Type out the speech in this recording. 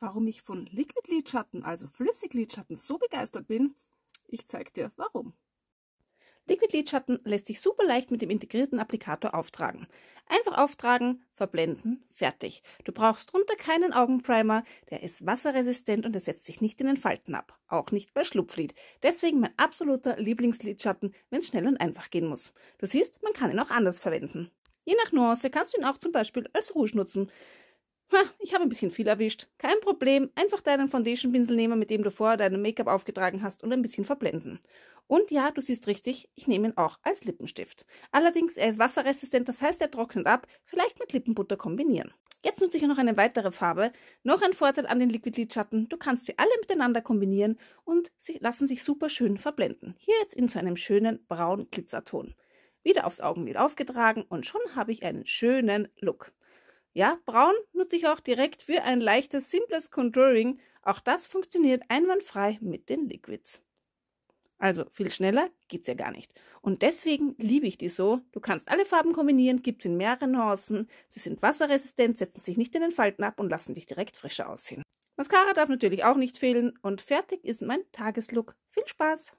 Warum ich von Liquid-Lidschatten, also Flüssig-Lidschatten, so begeistert bin, ich zeige dir warum. Liquid-Lidschatten lässt sich super leicht mit dem integrierten Applikator auftragen. Einfach auftragen, verblenden, fertig. Du brauchst drunter keinen Augenprimer, der ist wasserresistent und er setzt sich nicht in den Falten ab. Auch nicht bei Schlupflid. Deswegen mein absoluter Lieblingslidschatten, wenn es schnell und einfach gehen muss. Du siehst, man kann ihn auch anders verwenden. Je nach Nuance kannst du ihn auch zum Beispiel als Rouge nutzen. Ha, ich habe ein bisschen viel erwischt. Kein Problem, einfach deinen Foundation-Pinsel nehmen, mit dem du vorher deinen Make-up aufgetragen hast und ein bisschen verblenden. Und ja, du siehst richtig, ich nehme ihn auch als Lippenstift. Allerdings, er ist wasserresistent, das heißt, er trocknet ab, vielleicht mit Lippenbutter kombinieren. Jetzt nutze ich noch eine weitere Farbe. Noch ein Vorteil an den Liquid Lidschatten, du kannst sie alle miteinander kombinieren und sie lassen sich super schön verblenden. Hier jetzt in so einem schönen braunen Glitzerton. Wieder aufs Augenlid aufgetragen und schon habe ich einen schönen Look. Ja, Braun nutze ich auch direkt für ein leichtes, simples Contouring. Auch das funktioniert einwandfrei mit den Liquids. Also viel schneller geht's ja gar nicht. Und deswegen liebe ich die so. Du kannst alle Farben kombinieren, gibt's in mehreren Nuancen. Sie sind wasserresistent, setzen sich nicht in den Falten ab und lassen dich direkt frischer aussehen. Mascara darf natürlich auch nicht fehlen und fertig ist mein Tageslook. Viel Spaß!